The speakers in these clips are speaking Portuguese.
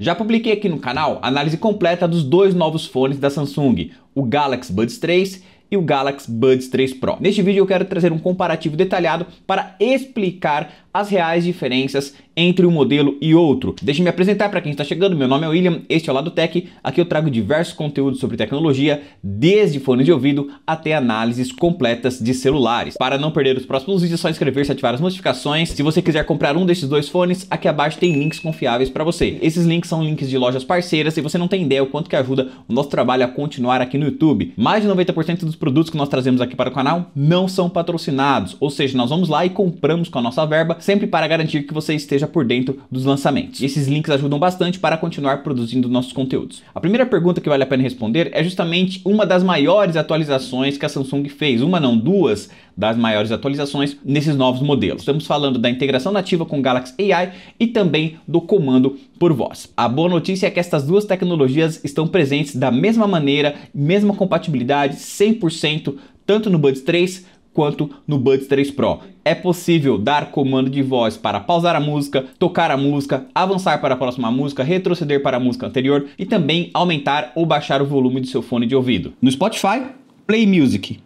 Já publiquei aqui no canal análise completa dos dois novos fones da Samsung, o Galaxy Buds 3 e o Galaxy Buds 3 Pro. Neste vídeo eu quero trazer um comparativo detalhado para explicar as reais diferenças entre um modelo e outro. Deixe me apresentar para quem está chegando. Meu nome é William, este é o Lado Tech. Aqui eu trago diversos conteúdos sobre tecnologia, desde fones de ouvido até análises completas de celulares. Para não perder os próximos vídeos, é só inscrever-se e ativar as notificações. Se você quiser comprar um desses dois fones, aqui abaixo tem links confiáveis para você. Esses links são links de lojas parceiras e você não tem ideia o quanto que ajuda o nosso trabalho a continuar aqui no YouTube. Mais de 90% dos produtos que nós trazemos aqui para o canal não são patrocinados, ou seja, nós vamos lá e compramos com a nossa verba, sempre para garantir que você esteja por dentro dos lançamentos. E esses links ajudam bastante para continuar produzindo nossos conteúdos. A primeira pergunta que vale a pena responder é justamente uma das maiores atualizações que a Samsung fez, uma não, duas das maiores atualizações nesses novos modelos. Estamos falando da integração nativa com Galaxy AI e também do comando por voz. A boa notícia é que estas duas tecnologias estão presentes da mesma maneira, mesma compatibilidade, 100% tanto no Buds 3 quanto no Buds 3 Pro. É possível dar comando de voz para pausar a música, tocar a música, avançar para a próxima música, retroceder para a música anterior e também aumentar ou baixar o volume do seu fone de ouvido. No Spotify, Play Music.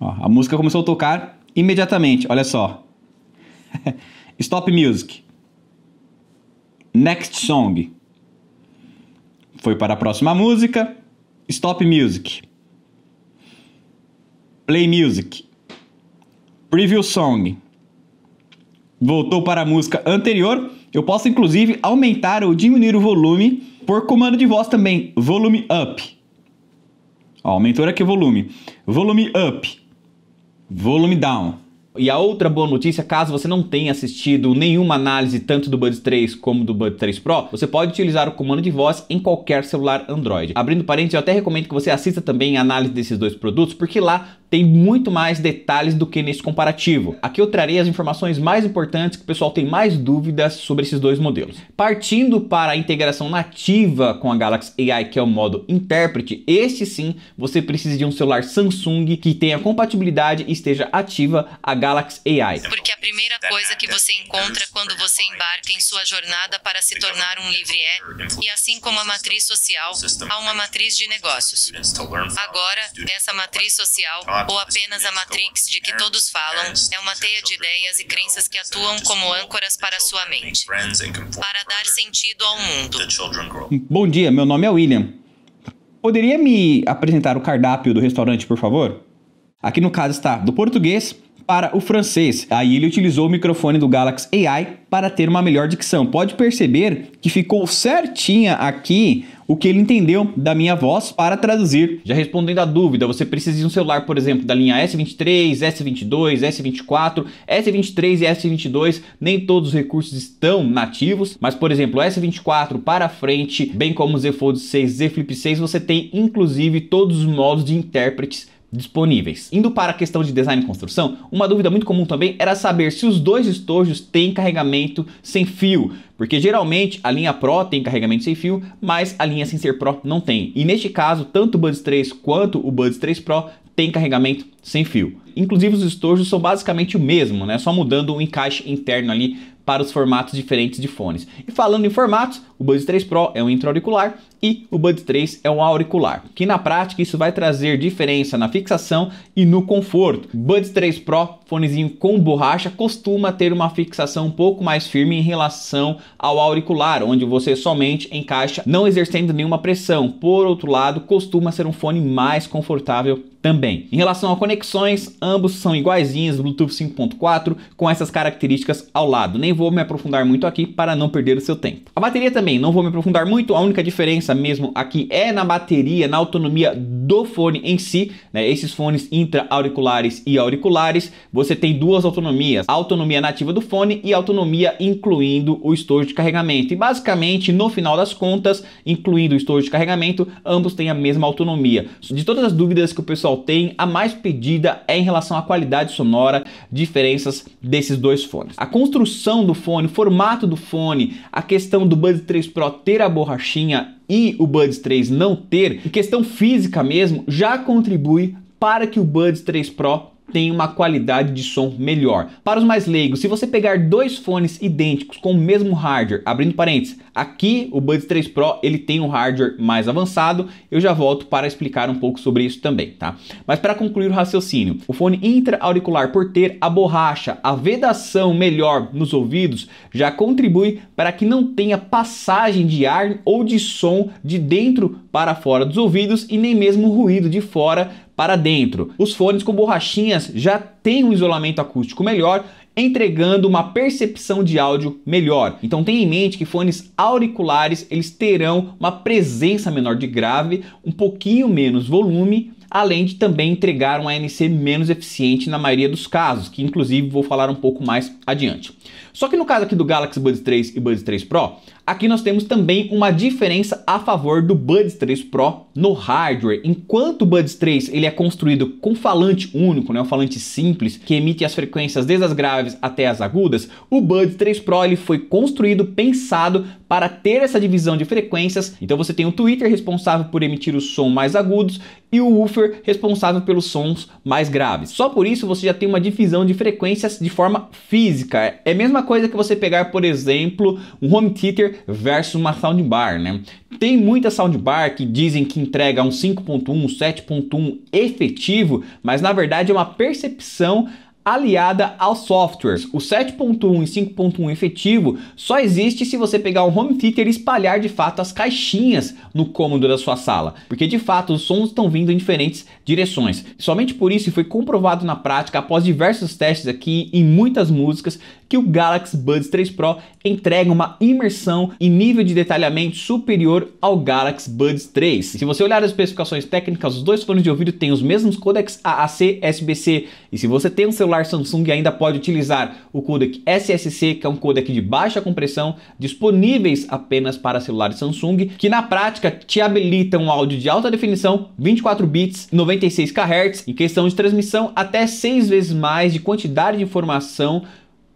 Ó, a música começou a tocar imediatamente, olha só. Stop Music. Next Song. Foi para a próxima música. Stop Music. Play Music. Preview Song. Voltou para a música anterior. Eu posso inclusive aumentar ou diminuir o volume por comando de voz também. Volume up. Ó, aumentou aqui o volume. Volume up. Volume down. E a outra boa notícia, caso você não tenha assistido nenhuma análise tanto do Buds 3 como do Buds 3 Pro, você pode utilizar o comando de voz em qualquer celular Android. Abrindo parênteses, eu até recomendo que você assista também a análise desses dois produtos, porque lá tem muito mais detalhes do que nesse comparativo. Aqui eu trarei as informações mais importantes que o pessoal tem mais dúvidas sobre esses dois modelos. Partindo para a integração nativa com a Galaxy AI, que é o modo intérprete, este sim você precisa de um celular Samsung que tenha compatibilidade e esteja ativa a Galaxy AI. Porque a primeira coisa que você encontra quando você embarca em sua jornada para se tornar um livre é, e assim como a matriz social, há uma matriz de negócios. Agora, essa matriz social, ou apenas a matrix de que todos falam, é uma teia de ideias e crenças que atuam como âncoras para sua mente, para dar sentido ao mundo. Bom dia, meu nome é William. Poderia me apresentar o cardápio do restaurante, por favor? Aqui no caso está do português para o francês. Aí ele utilizou o microfone do Galaxy AI para ter uma melhor dicção. Pode perceber que ficou certinha aqui o que ele entendeu da minha voz para traduzir. Já respondendo à dúvida, você precisa de um celular, por exemplo, da linha S23, S22, S24, S23 e S22. Nem todos os recursos estão nativos, mas por exemplo, S24 para frente, bem como o Z Fold 6, Z Flip 6, você tem inclusive todos os modos de intérpretes disponíveis. Indo para a questão de design e construção, uma dúvida muito comum também era saber se os dois estojos têm carregamento sem fio, porque geralmente a linha Pro tem carregamento sem fio, mas a linha sem ser Pro não tem. E neste caso, tanto o Buds 3 quanto o Buds 3 Pro tem carregamento sem fio. Inclusive os estojos são basicamente o mesmo, né? Só mudando o encaixe interno ali para os formatos diferentes de fones. E falando em formatos, o Buds 3 Pro é um intra-auricular e o Buds 3 é um auricular, que na prática isso vai trazer diferença na fixação e no conforto. Buds 3 Pro, fonezinho com borracha, costuma ter uma fixação um pouco mais firme em relação ao auricular, onde você somente encaixa, não exercendo nenhuma pressão. Por outro lado, costuma ser um fone mais confortável também. Em relação a conexões, ambos são iguaizinhos, Bluetooth 5.4, com essas características ao lado. Nem vou me aprofundar muito aqui para não perder o seu tempo. A bateria também, não vou me aprofundar muito, a única diferença mesmo aqui é na bateria, na autonomia do fone em si, né? Esses fones intra-auriculares e auriculares, você tem duas autonomias, a autonomia nativa do fone e a autonomia incluindo o estojo de carregamento. E basicamente, no final das contas, incluindo o estojo de carregamento, ambos têm a mesma autonomia. De todas as dúvidas que o pessoal tem, a mais pedida é em relação à qualidade sonora, diferenças desses dois fones. A construção do fone, o formato do fone, a questão do Buds 3 Pro ter a borrachinha e o Buds 3 não ter, questão física mesmo, já contribui para que o Buds 3 Pro tem uma qualidade de som melhor. Para os mais leigos, se você pegar dois fones idênticos com o mesmo hardware, abrindo parênteses, aqui o Buds 3 Pro ele tem um hardware mais avançado, eu já volto para explicar um pouco sobre isso também, tá? Mas para concluir o raciocínio, o fone intra-auricular por ter a borracha, a vedação melhor nos ouvidos, já contribui para que não tenha passagem de ar ou de som de dentro para fora dos ouvidos e nem mesmo ruído de fora para dentro. Os fones com borrachinhas já têm um isolamento acústico melhor entregando uma percepção de áudio melhor. Então tenha em mente que fones auriculares, eles terão uma presença menor de grave, um pouquinho menos volume, além de também entregar um ANC menos eficiente na maioria dos casos, que inclusive vou falar um pouco mais adiante. Só que no caso aqui do Galaxy Buds 3 e Buds 3 Pro, Aqui nós temos também uma diferença a favor do Buds 3 Pro no hardware. Enquanto o Buds 3 ele é construído com falante único, né, um falante simples, que emite as frequências desde as graves até as agudas, o Buds 3 Pro ele foi construído, pensado para ter essa divisão de frequências. Então você tem o Twitter responsável por emitir os sons mais agudos e o woofer responsável pelos sons mais graves. Só por isso você já tem uma divisão de frequências de forma física. É a mesma coisa que você pegar, por exemplo, um home theater verso versus uma soundbar, né? Tem muita soundbar que dizem que entrega um 5.1, 7.1 efetivo, mas na verdade é uma percepção aliada aos softwares. O 7.1 e 5.1 efetivo só existe se você pegar um home theater e espalhar de fato as caixinhas no cômodo da sua sala, porque de fato os sons estão vindo em diferentes direções. Somente por isso foi comprovado na prática após diversos testes aqui em muitas músicas que o Galaxy Buds 3 Pro entrega uma imersão e nível de detalhamento superior ao Galaxy Buds 3. Se você olhar as especificações técnicas, os dois fones de ouvido têm os mesmos codecs AAC, SBC e se você tem um celular celular Samsung ainda pode utilizar o codec SSC, que é um codec de baixa compressão, disponíveis apenas para celulares Samsung, que na prática te habilita um áudio de alta definição, 24 bits, 96 kHz, em questão de transmissão até 6 vezes mais de quantidade de informação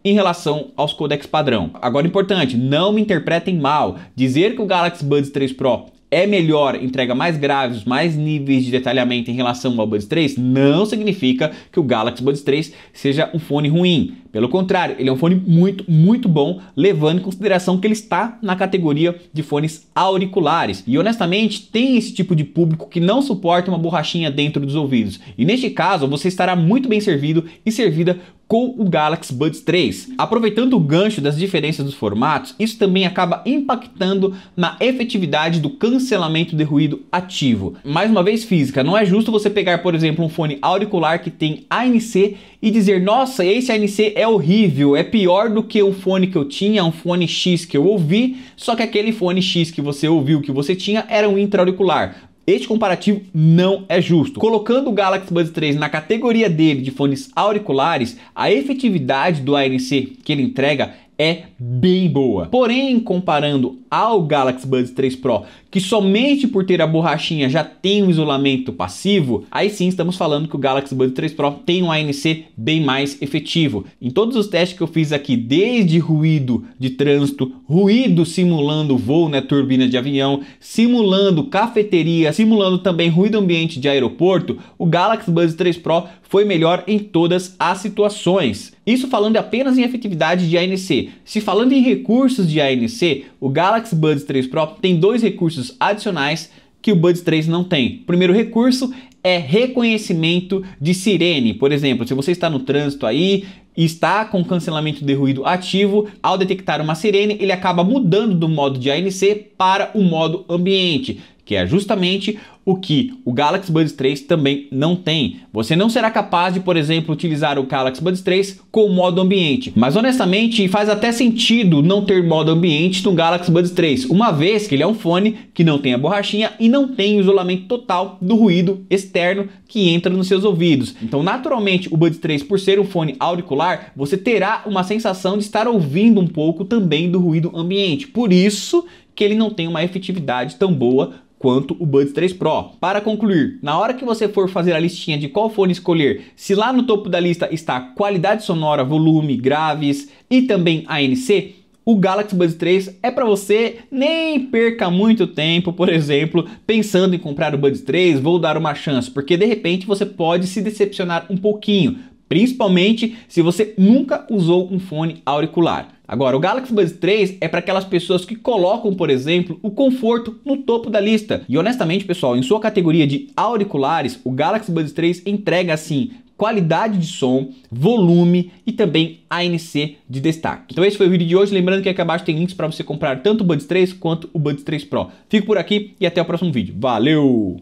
em relação aos codecs padrão. Agora importante, não me interpretem mal. Dizer que o Galaxy Buds 3 Pro é melhor, entrega mais graves, mais níveis de detalhamento em relação ao Buds 3, não significa que o Galaxy Buds 3 seja um fone ruim. Pelo contrário, ele é um fone muito, muito bom, levando em consideração que ele está na categoria de fones auriculares. E honestamente, tem esse tipo de público que não suporta uma borrachinha dentro dos ouvidos. E neste caso, você estará muito bem servido e servida com o Galaxy Buds 3. Aproveitando o gancho das diferenças dos formatos, isso também acaba impactando na efetividade do cancelamento de ruído ativo. Mais uma vez, física, não é justo você pegar, por exemplo, um fone auricular que tem ANC e dizer, nossa, esse ANC é horrível, é pior do que o fone que eu tinha, um fone X que eu ouvi, só que aquele fone X que você ouviu, que você tinha, era um intra-auricular. Este comparativo não é justo. Colocando o Galaxy Buds 3 na categoria dele de fones auriculares, a efetividade do ANC que ele entrega é bem boa. Porém, comparando ao Galaxy Buds 3 Pro, que somente por ter a borrachinha já tem um isolamento passivo, aí sim estamos falando que o Galaxy Buds 3 Pro tem um ANC bem mais efetivo. Em todos os testes que eu fiz aqui, desde ruído de trânsito, ruído simulando voo, né, turbina de avião, simulando cafeteria, simulando também ruído ambiente de aeroporto, o Galaxy Buds 3 Pro foi melhor em todas as situações. Isso falando apenas em efetividade de ANC. Se falando em recursos de ANC, o Galaxy Buds 3 Pro tem dois recursos recursos adicionais que o Buds 3 não tem. O primeiro recurso é reconhecimento de sirene. Por exemplo, se você está no trânsito aí e está com cancelamento de ruído ativo, ao detectar uma sirene, ele acaba mudando do modo de ANC para o modo ambiente que é justamente o que o Galaxy Buds 3 também não tem. Você não será capaz de, por exemplo, utilizar o Galaxy Buds 3 com modo ambiente. Mas honestamente, faz até sentido não ter modo ambiente no Galaxy Buds 3, uma vez que ele é um fone que não tem a borrachinha e não tem isolamento total do ruído externo que entra nos seus ouvidos. Então, naturalmente, o Buds 3, por ser um fone auricular, você terá uma sensação de estar ouvindo um pouco também do ruído ambiente. Por isso que ele não tem uma efetividade tão boa quanto o Buds 3 Pro. Para concluir, na hora que você for fazer a listinha de qual fone escolher, se lá no topo da lista está qualidade sonora, volume, graves e também ANC, o Galaxy Buds 3 é para você, nem perca muito tempo, por exemplo, pensando em comprar o Buds 3, vou dar uma chance, porque de repente você pode se decepcionar um pouquinho, principalmente se você nunca usou um fone auricular. Agora, o Galaxy Buds 3 é para aquelas pessoas que colocam, por exemplo, o conforto no topo da lista. E honestamente, pessoal, em sua categoria de auriculares, o Galaxy Buds 3 entrega assim qualidade de som, volume e também ANC de destaque. Então esse foi o vídeo de hoje, lembrando que aqui abaixo tem links para você comprar tanto o Buds 3 quanto o Buds 3 Pro. Fico por aqui e até o próximo vídeo. Valeu!